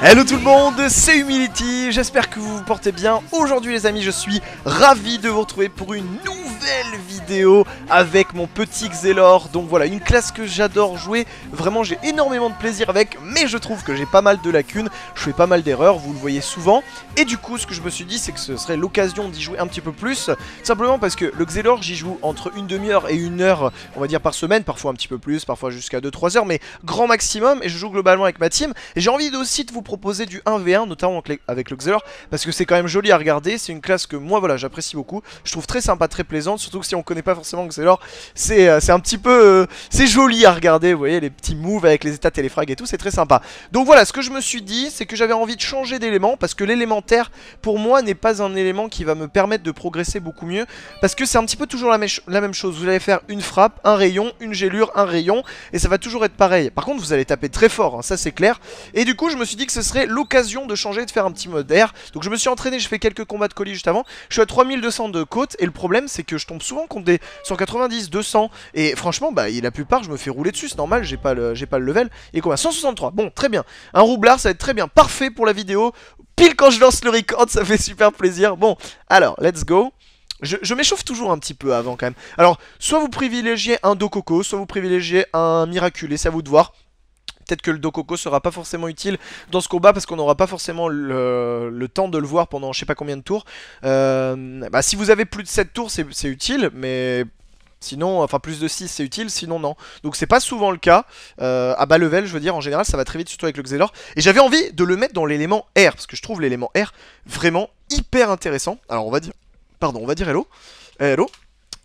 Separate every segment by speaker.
Speaker 1: Hello tout le monde, c'est Humility, j'espère que vous vous portez bien. Aujourd'hui les amis, je suis ravi de vous retrouver pour une nouvelle vidéo avec mon petit Xelor. Donc voilà, une classe que j'adore jouer. Vraiment, j'ai énormément de plaisir avec, mais je trouve que j'ai pas mal de lacunes. Je fais pas mal d'erreurs, vous le voyez souvent. Et du coup, ce que je me suis dit, c'est que ce serait l'occasion d'y jouer un petit peu plus. Simplement parce que le Xelor, j'y joue entre une demi-heure et une heure, on va dire par semaine. Parfois un petit peu plus, parfois jusqu'à 2-3 heures, mais grand maximum. Et je joue globalement avec ma team. Et j'ai envie aussi de vous proposer du 1v1, notamment avec le Xelor, parce que c'est quand même joli à regarder. C'est une classe que moi, voilà, j'apprécie beaucoup. Je trouve très sympa, très plaisante, surtout que si on connaît pas forcément que c'est l'or. Euh, c'est un petit peu... Euh, c'est joli à regarder, vous voyez, les petits moves avec les états téléfrag et tout, c'est très sympa. Donc voilà, ce que je me suis dit, c'est que j'avais envie de changer d'élément, parce que l'élémentaire, pour moi, n'est pas un élément qui va me permettre de progresser beaucoup mieux, parce que c'est un petit peu toujours la, la même chose. Vous allez faire une frappe, un rayon, une gélure, un rayon, et ça va toujours être pareil. Par contre, vous allez taper très fort, hein, ça c'est clair. Et du coup, je me suis dit que ce serait l'occasion de changer, de faire un petit mode d'air. Donc je me suis entraîné, je fais quelques combats de colis juste avant. Je suis à 3200 de côte, et le problème, c'est que je tombe souvent contre 190, 200. Et franchement, bah, la plupart, je me fais rouler dessus. C'est normal, j'ai pas, le, pas le level. Et combien 163. Bon, très bien. Un roublard, ça va être très bien. Parfait pour la vidéo. Pile quand je lance le record, ça fait super plaisir. Bon, alors, let's go. Je, m'échauffe toujours un petit peu avant quand même. Alors, soit vous privilégiez un coco soit vous privilégiez un Miraculé, c'est à vous de voir peut-être que le Dococo sera pas forcément utile dans ce combat parce qu'on n'aura pas forcément le, temps de le voir pendant je sais pas combien de tours. Euh, bah, si vous avez plus de 7 tours, c'est utile, mais Sinon, enfin plus de 6 c'est utile, sinon non. Donc c'est pas souvent le cas. Euh, à bas level, je veux dire, en général ça va très vite, surtout avec le Xelor. Et j'avais envie de le mettre dans l'élément R, parce que je trouve l'élément R vraiment hyper intéressant. Alors on va dire... Pardon, on va dire hello. Hello.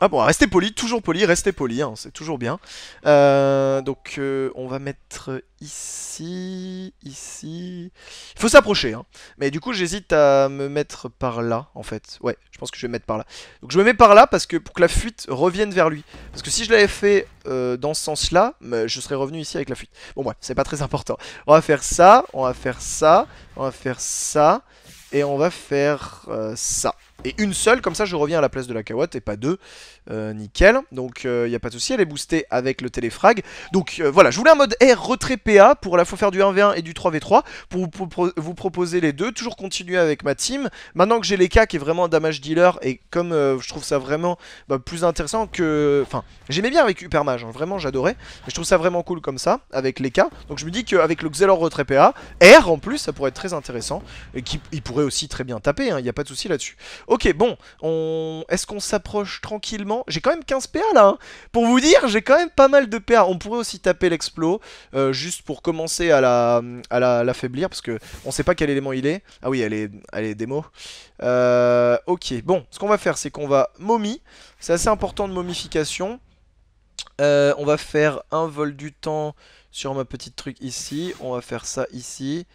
Speaker 1: Ah bon, restez poli, toujours poli, restez poli, hein, c'est toujours bien. Euh, donc euh, on va mettre ici, ici... Il faut s'approcher, hein. Mais du coup j'hésite à me mettre par là, en fait. Ouais, je pense que je vais me mettre par là. Donc je me mets par là parce que pour que la fuite revienne vers lui. Parce que si je l'avais fait euh, dans ce sens-là, bah, je serais revenu ici avec la fuite. Bon bref, c'est pas très important. On va faire ça, on va faire ça, on va faire ça, et on va faire ça et une seule, comme ça je reviens à la place de la kawatt et pas deux, euh, nickel, donc il euh, n'y a pas de souci, elle est boostée avec le téléfrag, donc euh, voilà, je voulais un mode R retrait PA pour à la fois faire du 1v1 et du 3v3, pour vous, proposer les deux, toujours continuer avec ma team, maintenant que j'ai l'Eka qui est vraiment un damage dealer, et comme je trouve ça vraiment bah, plus intéressant que, enfin, j'aimais bien avec Hypermage, hein, vraiment j'adorais, mais je trouve ça vraiment cool comme ça, avec l'Eka, donc je me dis qu'avec le Xelor retrait PA, R en plus, ça pourrait être très intéressant, et qu'il pourrait aussi très bien taper, il hein, n'y a pas de souci là-dessus. Ok, bon, on... est-ce qu'on s'approche tranquillement J'ai quand même 15 PA là, hein. pour vous dire, j'ai quand même pas mal de PA. On pourrait aussi taper l'explo, euh, juste pour commencer à l'affaiblir, la... l'affaiblir parce qu'on ne sait pas quel élément il est. Ah oui, elle est, elle est démo. Euh, ok, bon, ce qu'on va faire, c'est qu'on va momie. C'est assez important de momification. Euh, on va faire un vol du temps sur ma petite truc ici. On va faire ça ici,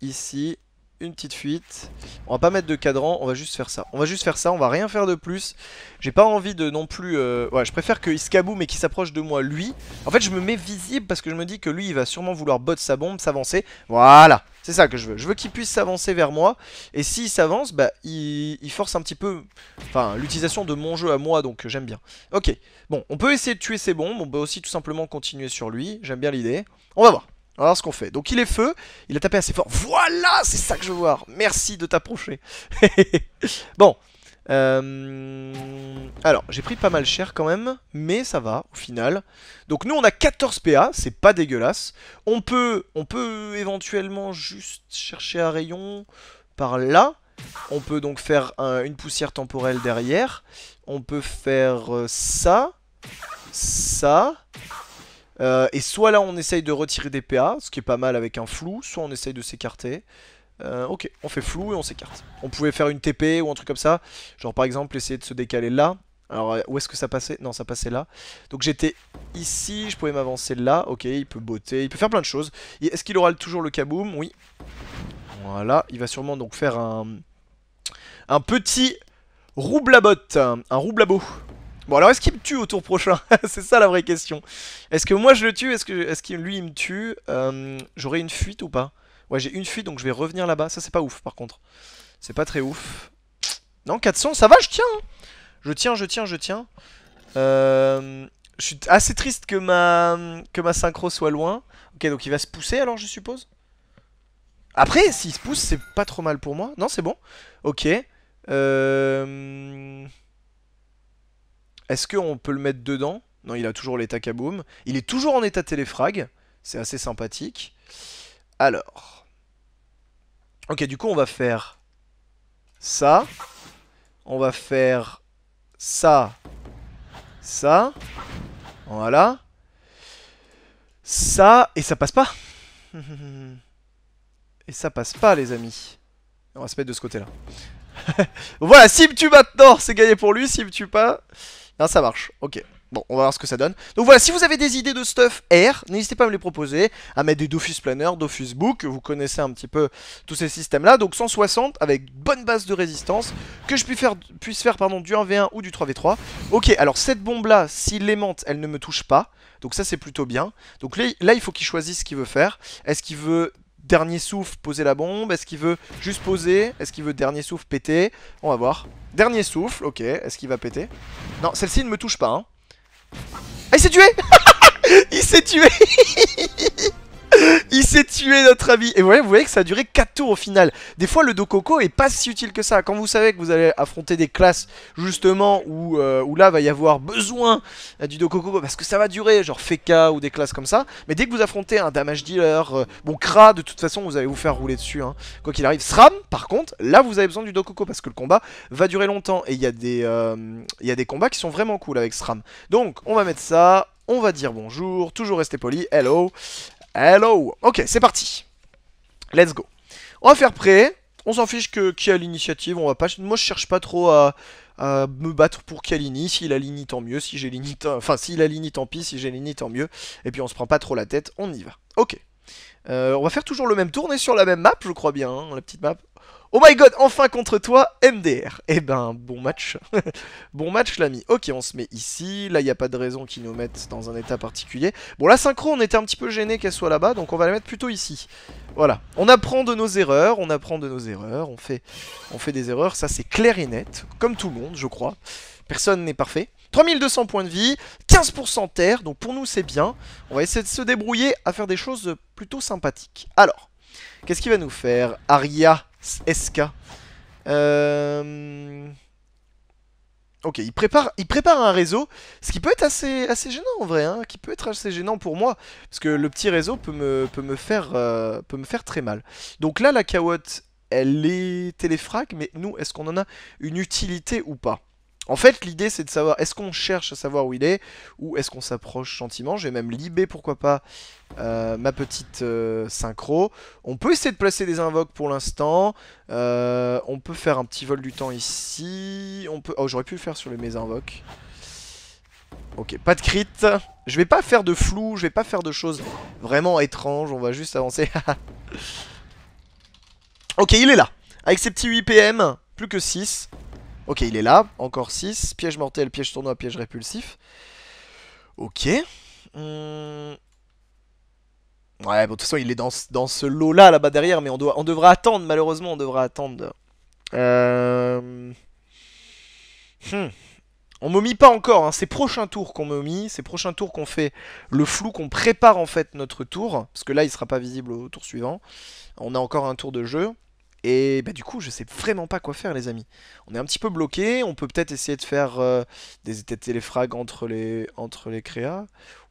Speaker 1: ici, une petite fuite. On va pas mettre de cadran, on va juste faire ça. On va juste faire ça, on va rien faire de plus. J'ai pas envie de non plus... Euh... Ouais, je préfère que Iskabu, mais qui s'approche de moi, lui. En fait, je me mets visible parce que je me dis que lui, il va sûrement vouloir bot sa bombe, s'avancer. Voilà, c'est ça que je veux. Je veux qu'il puisse s'avancer vers moi. Et s'il s'avance, bah, il... force un petit peu... Enfin, l'utilisation de mon jeu à moi, donc euh, j'aime bien. Ok, bon, on peut essayer de tuer ses bombes. On peut aussi tout simplement continuer sur lui. J'aime bien l'idée. On va voir. Alors ce qu'on fait. Donc il est feu, il a tapé assez fort. Voilà, c'est ça que je veux voir. Merci de t'approcher. bon. Euh, alors, j'ai pris pas mal cher quand même, mais ça va au final. Donc nous, on a 14 PA, c'est pas dégueulasse. On peut, on peut éventuellement juste chercher un rayon par là. On peut donc faire une poussière temporelle derrière. On peut faire euh, ça, ça, euh, et soit là on essaye de retirer des PA, ce qui est pas mal avec un flou, soit on essaye de s'écarter. Euh, ok, on fait flou et on s'écarte. On pouvait faire une TP ou un truc comme ça. Genre par exemple essayer de se décaler là. Alors euh, où est-ce que ça passait Non ça passait là. Donc j'étais ici, je pouvais m'avancer là. Ok, il peut botter, il peut faire plein de choses. Est-ce qu'il aura toujours le kaboom Oui. Voilà, il va sûrement donc faire un, un petit roublabot, un roublabo. Bon alors est-ce qu'il me tue au tour prochain C'est ça la vraie question. Est-ce que moi je le tue Est-ce que lui il me tue euh, J'aurai une fuite ou pas Ouais j'ai une fuite donc je vais revenir là-bas. Ça c'est pas ouf par contre. C'est pas très ouf. Non 400 ça va hein. je tiens. Je tiens je tiens je euh, tiens. je suis assez triste que ma que ma synchro soit loin. Ok donc il va se pousser alors je suppose. Après s'il se pousse c'est pas trop mal pour moi. Non c'est bon. Ok. Euh... Est-ce qu'on peut le mettre dedans Non, il a toujours l'état kaboom. Il est toujours en état téléfrag. C'est assez sympathique. Alors. Ok, du coup, on va faire ça. On va faire ça. Ça. Voilà. Ça. Et ça passe pas. et ça passe pas, les amis. On va se mettre de ce côté-là. voilà, si me tue maintenant, c'est gagné pour lui. si me tue pas, ah, ça marche. Ok. Bon, on va voir ce que ça donne. Donc voilà, si vous avez des idées de stuff R, n'hésitez pas à me les proposer, à mettre des Dofus Planner, Dofus Book, vous connaissez un petit peu tous ces systèmes-là. Donc 160 avec bonne base de résistance, que je puisse faire, puisse faire pardon, du 1v1 ou du 3v3. Ok, alors cette bombe-là, si l'aimante, elle ne me touche pas. Donc ça c'est plutôt bien. Donc là, il faut qu'il choisisse ce qu'il veut faire. Est-ce qu'il veut dernier souffle, poser la bombe Est-ce qu'il veut juste poser Est-ce qu'il veut dernier souffle, péter On va voir. Dernier souffle, ok. Est-ce qu'il va péter Non, celle-ci ne me touche pas. Hein. Ah, il s'est tué Il s'est tué Il s'est tué notre ami Et vous voyez, que ça a duré 4 tours au final Des fois le Coco est pas si utile que ça Quand vous savez que vous allez affronter des classes Justement où, euh, où là va y avoir besoin euh, du Coco Parce que ça va durer genre Feka ou des classes comme ça Mais dès que vous affrontez un damage dealer euh, Bon Kra de toute façon vous allez vous faire rouler dessus hein. Quoi qu'il arrive SRAM par contre Là vous avez besoin du Coco parce que le combat va durer longtemps Et il y, a des, y a des combats qui sont vraiment cool avec SRAM Donc on va mettre ça on va dire bonjour, toujours rester poli, hello, Hello Ok, c'est parti. Let's go. On va faire prêt. On s'en fiche que qui a l'initiative. On va pas. Moi, je cherche pas trop à, me battre pour qui a l'ini. S'il a tant mieux. Si j'ai l'ini, enfin, s'il a l'ini, tant pis. Si j'ai l'ini, tant mieux. Et puis, on se prend pas trop la tête. On y va. Ok. Euh, on va faire toujours le même tour. On est sur la même map, je crois bien. Hein, la petite map. Oh my god, enfin contre toi, MDR. Eh ben, bon match. bon match, l'ami. Ok, on se met ici. Là, il n'y a pas de raison qu'ils nous mettent dans un état particulier. Bon, la synchro, on était un petit peu gêné qu'elle soit là-bas, donc on va la mettre plutôt ici. Voilà. On apprend de nos erreurs, on apprend de nos erreurs, on fait, on fait des erreurs. Ça, c'est clair et net, comme tout le monde, je crois. Personne n'est parfait. 3200 points de vie, 15% terre, donc pour nous, c'est bien. On va essayer de se débrouiller à faire des choses plutôt sympathiques. Alors, qu'est-ce qu'il va nous faire Aria SK. Euh, ok, il prépare, il prépare un réseau, ce qui peut être assez, assez gênant en vrai, hein, qui peut être assez gênant pour moi, parce que le petit réseau peut me, peut me, faire, euh, peut me faire très mal. Donc là, la Kawotte, elle est téléfrag, mais nous, est-ce qu'on en a une utilité ou pas en fait, l'idée c'est de savoir est-ce qu'on cherche à savoir où il est ou est-ce qu'on s'approche gentiment. j'ai même libé, pourquoi pas, euh, ma petite euh, synchro. On peut essayer de placer des invoques pour l'instant. Euh, on peut faire un petit vol du temps ici. On peut. Oh, j'aurais pu le faire sur les mes invoques. Ok, pas de crit. Je vais pas faire de flou, je vais pas faire de choses vraiment étranges. On va juste avancer. ok, il est là. Avec ses petits 8 PM, plus que 6. Ok, il est là. Encore 6. Piège mortel, piège tournoi, piège répulsif. Ok. Hmm. Ouais, bon, de toute façon, il est dans, dans ce lot-là, là-bas derrière, mais on, doit, on devra attendre, malheureusement, on devra attendre. On euh, hmm. On momie pas encore, hein. c'est prochain tour qu'on momie, c'est prochain tour qu'on fait le flou, qu'on prépare en fait notre tour, parce que là il sera pas visible au tour suivant. On a encore un tour de jeu. Et bah, du coup, je sais vraiment pas quoi faire, les amis. On est un petit peu bloqué. On peut peut-être essayer de faire euh, des téléfrags entre les, entre les créas.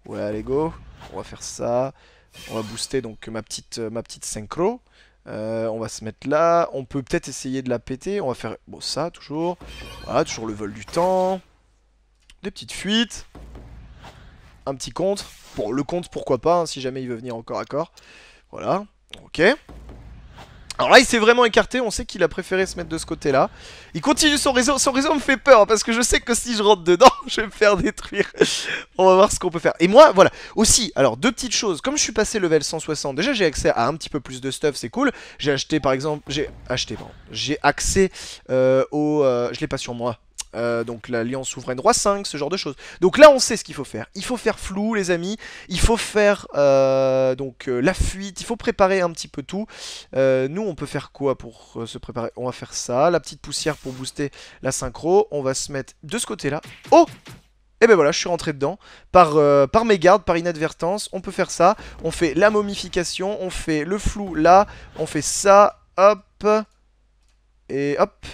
Speaker 1: Ouais, allez, go. On va faire ça. On va booster donc ma petite, ma petite synchro. Euh, on va se mettre là. On peut peut-être essayer de la péter. On va faire bon, ça, toujours. Voilà, toujours le vol du temps. Des petites fuites. Un petit contre. Bon, le compte pourquoi pas, hein, si jamais il veut venir encore à corps. Voilà. Ok. Alors là il s'est vraiment écarté, on sait qu'il a préféré se mettre de ce côté là Il continue son réseau, son réseau me fait peur hein, parce que je sais que si je rentre dedans je vais me faire détruire On va voir ce qu'on peut faire Et moi voilà, aussi, alors deux petites choses, comme je suis passé level 160 Déjà j'ai accès à un petit peu plus de stuff, c'est cool J'ai acheté par exemple, j'ai acheté, pardon J'ai accès euh, au, euh, je l'ai pas sur moi euh, donc l'alliance souveraine roi 5, ce genre de choses. Donc là, on sait ce qu'il faut faire. Il faut faire flou, les amis. Il faut faire euh, donc euh, la fuite. Il faut préparer un petit peu tout. nous, on peut faire quoi pour se préparer On va faire ça. La petite poussière pour booster la synchro. On va se mettre de ce côté-là. Oh et eh ben voilà, je suis rentré dedans, par, par par mégarde, par inadvertance, on peut faire ça, on fait la momification, on fait le flou là, on fait ça, hop, et hop,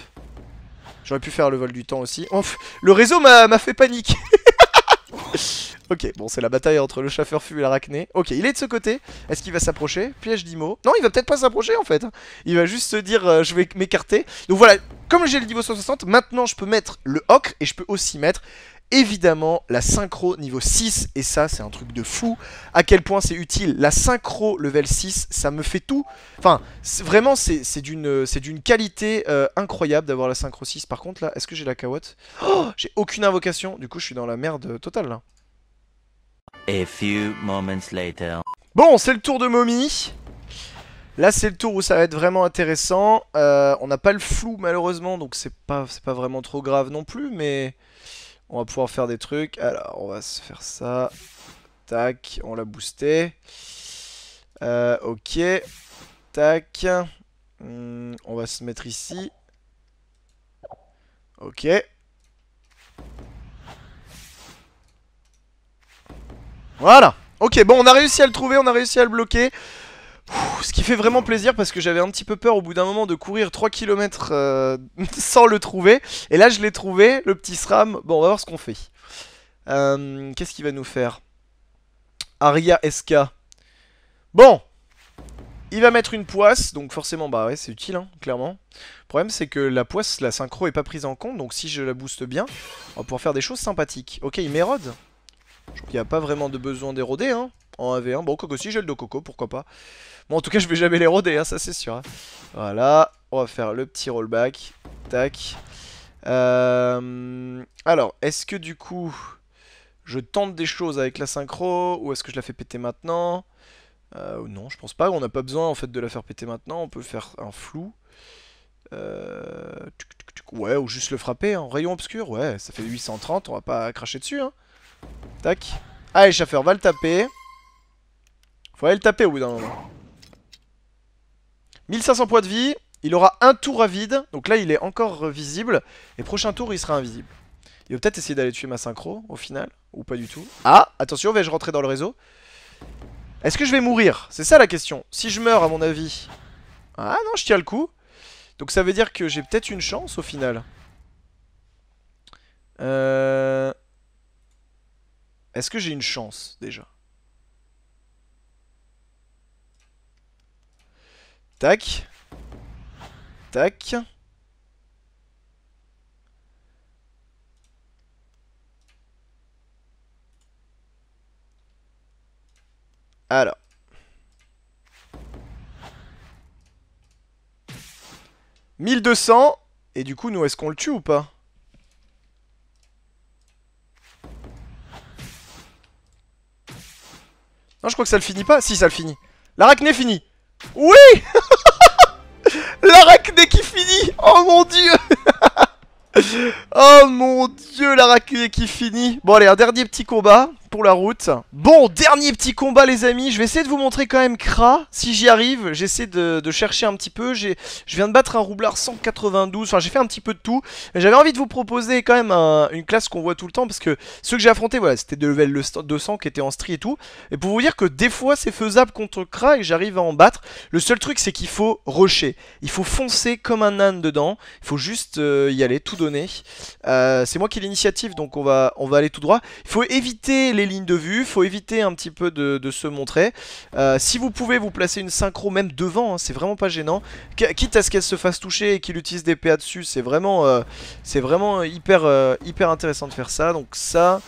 Speaker 1: J'aurais pu faire le vol du temps aussi. le réseau m'a fait paniquer. Ok, bon, c'est la bataille entre le chauffeur fût et l'arachné. Ok, il est de ce côté. Est-ce qu'il va s'approcher Piège d'Imo. Non, il va peut-être pas s'approcher en fait. Il va juste se dire euh, je vais m'écarter. Donc voilà, comme j'ai le niveau 160, maintenant je peux mettre le ocre et je peux aussi mettre évidemment la synchro niveau 6, et ça c'est un truc de fou, à quel point c'est utile, la synchro level 6, ça me fait tout, enfin vraiment c'est d'une qualité euh, incroyable d'avoir la synchro 6, par contre là, est-ce que j'ai la Kawotte oh, J'ai aucune invocation, du coup je suis dans la merde totale là. Bon, c'est le tour de Mommy. Là, c'est le tour où ça va être vraiment intéressant. Euh, on n'a pas le flou, malheureusement, donc c'est pas vraiment trop grave non plus, mais... On va pouvoir faire des trucs. Alors, on va se faire ça. Tac, on l'a boosté. Euh, ok. Tac. Hmm, on va se mettre ici. Ok. Voilà. Ok, bon, on a réussi à le trouver, on a réussi à le bloquer ce qui fait vraiment plaisir parce que j'avais un petit peu peur au bout d'un moment de courir 3 km euh, sans le trouver. Et là, je l'ai trouvé, le petit SRAM. Bon, on va voir ce qu'on fait. Euh, qu'est-ce qu'il va nous faire Aria SK. Bon Il va mettre une poisse, donc forcément, bah ouais, c'est utile, hein, clairement. Le problème, c'est que la poisse, la synchro est pas prise en compte, donc si je la booste bien, on va pouvoir faire des choses sympathiques. Ok, il m'érode. Il n'y a pas vraiment de besoin d'éroder, hein en 1v1. Bon, Coco, si j'ai le dos Coco, pourquoi pas. Bon, en tout cas, je vais jamais les roder, hein, ça c'est sûr. Hein. Voilà, on va faire le petit rollback. Tac. Euh, alors, est-ce que du coup, je tente des choses avec la synchro ou est-ce que je la fais péter maintenant euh, Non, je pense pas. On n'a pas besoin en fait de la faire péter maintenant. On peut faire un flou. Euh, ouais, ou juste le frapper en hein, rayon obscur. Ouais, ça fait 830. On va pas cracher dessus. Tac. Allez, ah, chauffeur, va le taper. Faut aller le taper au bout d'un moment. 1500 points de vie. Il aura un tour à vide. Donc là, il est encore visible. Et prochain tour, il sera invisible. Il va peut-être essayer d'aller tuer ma synchro au final. Ou pas du tout. Ah, attention, vais-je rentrer dans le réseau Est-ce que je vais mourir C'est ça la question. Si je meurs, à mon avis. Ah non, je tiens le coup. Donc ça veut dire que j'ai peut-être une chance au final. Euh... Est-ce que j'ai une chance déjà Tac. Tac. Alors. « 1200 » et du coup, nous, est-ce qu'on le tue ou pas Non, je crois que ça le finit pas. Si, ça le finit. L'arachné finit. Oui L'arachnée qui finit Oh mon dieu Oh mon dieu, l'arachné qui finit Bon allez, un dernier petit combat pour la route. Bon, dernier petit combat les amis, je vais essayer de vous montrer quand même Kra, si j'y arrive, j'essaie de, chercher un petit peu, je viens de battre un roublard 192, enfin j'ai fait un petit peu de tout, mais j'avais envie de vous proposer quand même une classe qu'on voit tout le temps, parce que ceux que j'ai affronté voilà, c'était de level 200 qui était en stri et tout, et pour vous dire que des fois c'est faisable contre Kra et j'arrive à en battre, le seul truc c'est qu'il faut rusher, il faut foncer comme un âne dedans, il faut juste euh, y aller, tout donner, euh, c'est moi qui ai l'initiative donc on va, on va aller tout droit, il faut éviter les les lignes de vue, faut éviter un petit peu de, se montrer. Euh, si vous pouvez vous placer une synchro même devant, hein, c'est vraiment pas gênant. quitte à ce qu'elle se fasse toucher et qu'il utilise des PA dessus, c'est vraiment, euh, c'est vraiment euh, hyper, hyper intéressant de faire ça. Donc ça...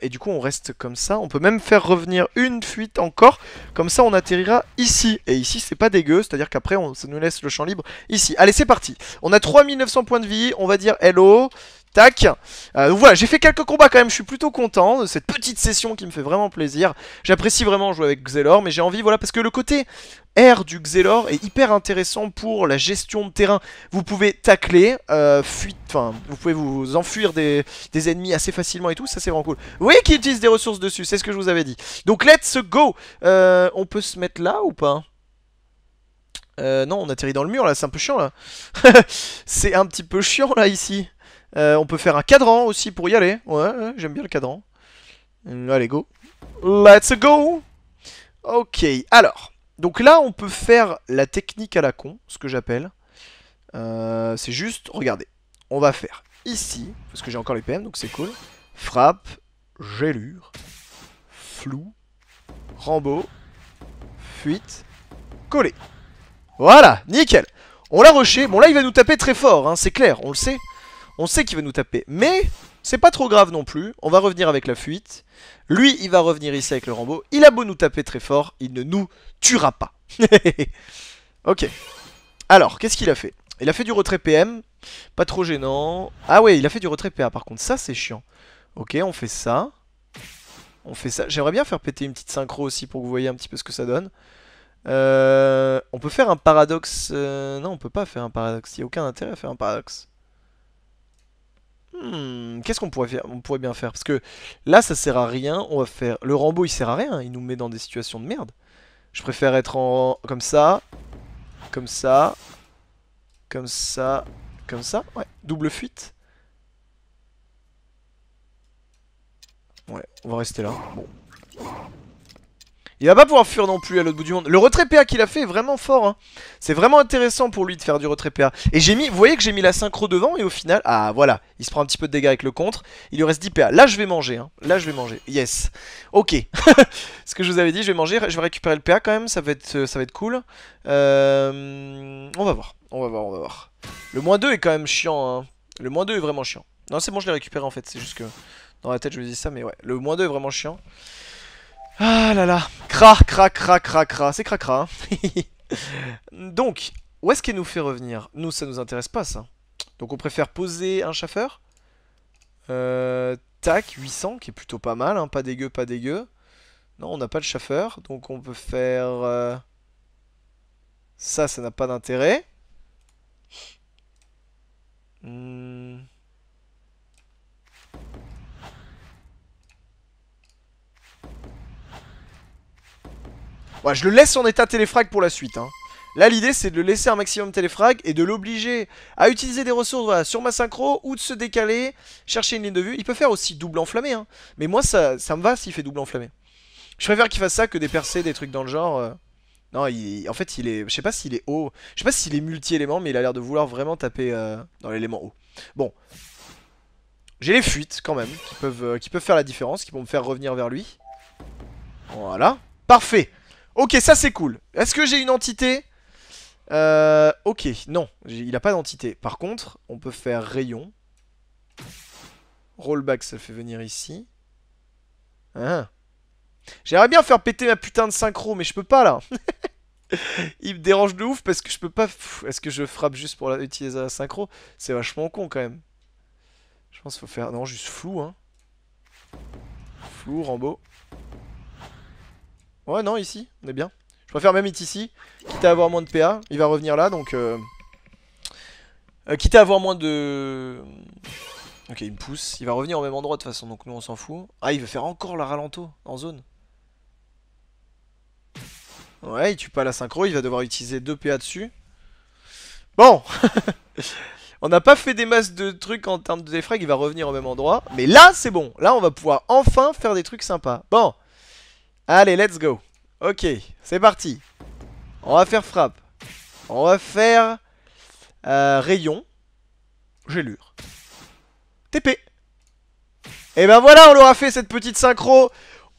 Speaker 1: et du coup on reste comme ça, on peut même faire revenir une fuite encore, comme ça on atterrira ici, et ici c'est pas dégueu, c'est à dire qu'après ça nous laisse le champ libre ici. Allez c'est parti, on a 3900 points de vie, on va dire hello, Tac euh, voilà, j'ai fait quelques combats quand même, je suis plutôt content de cette petite session qui me fait vraiment plaisir. J'apprécie vraiment jouer avec Xelor, mais j'ai envie, voilà, parce que le côté R du Xelor est hyper intéressant pour la gestion de terrain. Vous pouvez tacler, euh, enfin, vous pouvez vous enfuir des, ennemis assez facilement et tout, ça c'est vraiment cool. Vous voyez qu'ils utilisent des ressources dessus, c'est ce que je vous avais dit. Donc let's go euh, On peut se mettre là ou pas non, on atterrit dans le mur là, c'est un peu chiant là. c'est un petit peu chiant là ici. Euh, on peut faire un cadran aussi pour y aller. Ouais, j'aime bien le cadran. Euh, allez, go. Let's go Ok, alors. Donc là, on peut faire la technique à la con, ce que j'appelle. Euh, c'est juste, regardez. On va faire ici, parce que j'ai encore les PM, donc c'est cool. Frappe, gélure, flou, rambo, fuite, coller. Voilà, nickel. On l'a rushé. Bon là, il va nous taper très fort, hein, c'est clair, on le sait. On sait qu'il va nous taper, mais c'est pas trop grave non plus. On va revenir avec la fuite. Lui, il va revenir ici avec le Rambo. Il a beau nous taper très fort, il ne nous tuera pas. ok. Alors, qu'est-ce qu'il a fait Il a fait du retrait PM. Pas trop gênant. Ah ouais, il a fait du retrait PA par contre. Ça, c'est chiant. Ok, on fait ça. On fait ça. J'aimerais bien faire péter une petite synchro aussi pour que vous voyez un petit peu ce que ça donne. Euh, on peut faire un paradoxe... Euh, non, on peut pas faire un paradoxe. Il n'y a aucun intérêt à faire un paradoxe. Hmm, qu'est-ce qu'on pourrait, faire on pourrait bien faire Parce que là, ça sert à rien. On va faire... Le Rambo, il sert à rien. Il nous met dans des situations de merde. Je préfère être en... Comme ça. Comme ça. Comme ça. Comme ça. Ouais. Double fuite. Ouais, on va rester là. Bon. Il va pas pouvoir fuir non plus à l'autre bout du monde. Le retrait PA qu'il a fait est vraiment fort. Hein. C'est vraiment intéressant pour lui de faire du retrait PA. Et j'ai mis, vous voyez que j'ai mis la synchro devant et au final, ah voilà, il se prend un petit peu de dégâts avec le contre. Il lui reste 10 PA. Là, je vais manger. Hein. Là, je vais manger. Yes. Ok. Ce que je vous avais dit, je vais manger. Je vais récupérer le PA quand même. Ça va être, ça va être cool. Euh, on va voir. On va voir. On va voir. Le moins 2 est quand même chiant. Hein. Le moins 2 est vraiment chiant. Non, c'est bon, je l'ai récupéré en fait. C'est juste que dans la tête, je me dis ça, mais ouais. Le moins 2 est vraiment chiant. Ah là là. Cra, cra, cra, cra, cra. C'est cracra. Hein Donc, où est-ce qu'elle nous fait revenir Nous, ça nous intéresse pas, ça. Donc on préfère poser un chauffeur. Euh, tac, 800, qui est plutôt pas mal. Hein. Pas dégueu, pas dégueu. Non, on n'a pas de chauffeur. Donc on peut faire... Euh, ça, ça n'a pas d'intérêt. Hmm... je le laisse en état téléfrag pour la suite. Hein. Là, l'idée, c'est de le laisser un maximum téléfrag et de l'obliger à utiliser des ressources sur ma synchro ou de se décaler, chercher une ligne de vue. Il peut faire aussi double enflammé. Hein. Mais moi, ça, ça me va s'il fait double enflammé. Je préfère qu'il fasse ça que des percées, des trucs dans le genre... Euh. Non, en fait, il est. Je sais pas s'il est haut. Je sais pas s'il est multi-élément, mais il a l'air de vouloir vraiment taper euh, dans l'élément haut. Bon. J'ai les fuites quand même, qui peuvent, euh, qui peuvent faire la différence, qui vont me faire revenir vers lui. Voilà. Parfait. Ok, ça c'est cool. Est-ce que j'ai une entité euh, Ok, non, il n'a pas d'entité. Par contre, on peut faire rayon. Rollback, ça fait venir ici. Ah. J'aimerais bien faire péter ma putain de synchro, mais je peux pas là. il me dérange de ouf parce que je peux pas... Est-ce que je frappe juste pour la... utiliser la synchro C'est vachement con quand même. Je pense qu'il faut faire... Non, juste flou, hein. Flou, Rambo. Ouais, non, ici, on est bien. Je préfère même être ici, quitte à avoir moins de PA. Il va revenir là, donc... Euh, euh... quitte à avoir moins de... Ok, il me pousse. Il va revenir au même endroit de toute façon, donc nous on s'en fout. Ah, il va faire encore la ralento en zone. Ouais, il tue pas la synchro, il va devoir utiliser 2 PA dessus. Bon On n'a pas fait des masses de trucs en termes de défrag, il va revenir au même endroit. Mais là, c'est bon. Là, on va pouvoir enfin faire des trucs sympas. Bon Allez, let's go. Ok, c'est parti. On va faire frappe. On va faire euh, rayon. Gélure. TP. Et ben voilà, on l'aura fait cette petite synchro.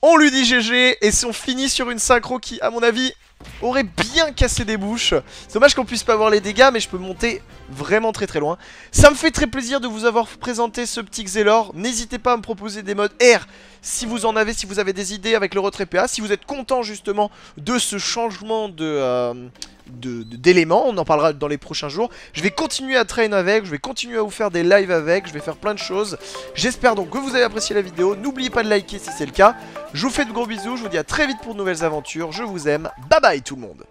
Speaker 1: On lui dit GG. Et si on finit sur une synchro qui, à mon avis, aurait bien cassé des bouches. dommage qu'on puisse pas voir les dégâts, mais je peux monter vraiment très très loin. Ça me fait très plaisir de vous avoir présenté ce petit Xelor. N'hésitez pas à me proposer des modes R si vous en avez, si vous avez des idées avec le retrait PA, si vous êtes content justement de ce changement de... Euh, d'éléments, on en parlera dans les prochains jours Je vais continuer à trainer avec, je vais continuer à vous faire des lives avec, je vais faire plein de choses J'espère donc que vous avez apprécié la vidéo, n'oubliez pas de liker si c'est le cas Je vous fais de gros bisous, je vous dis à très vite pour de nouvelles aventures, je vous aime, bye bye tout le monde